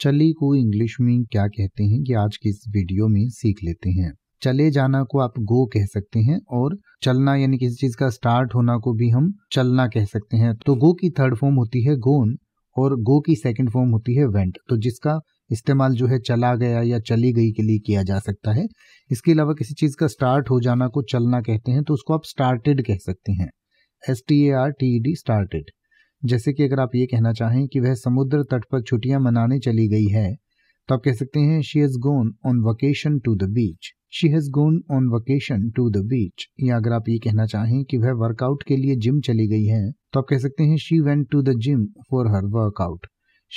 चली को इंग्लिश में क्या कहते हैं कि आज के इस वीडियो में सीख लेते हैं चले जाना को आप गो कह सकते हैं और चलना यानी किसी चीज का स्टार्ट होना को भी हम चलना कह सकते हैं तो गो की थर्ड फॉर्म होती है गोन और गो की सेकंड फॉर्म होती है वेंट तो जिसका इस्तेमाल जो है चला गया या चली गई के लिए किया जा सकता है इसके अलावा किसी चीज का स्टार्ट हो जाना को चलना कहते हैं तो उसको आप स्टार्टेड कह सकते हैं S T A R T E D started जैसे कि अगर आप ये कहना चाहें कि वह समुद्र तट पर छुट्टियां मनाने चली गई है तो आप कह सकते हैं she has gone on vacation to the beach she has gone on vacation to the beach या अगर आप ये कहना चाहें कि वह वर्कआउट के लिए जिम चली गई है तो आप कह सकते हैं she went to the gym for her workout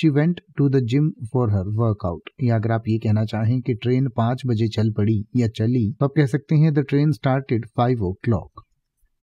she went to the gym for her workout या अगर आप ये कहना चाहें कि ट्रेन पांच बजे चल पड़ी या चली तो आप कह सकते हैं the train started five O clock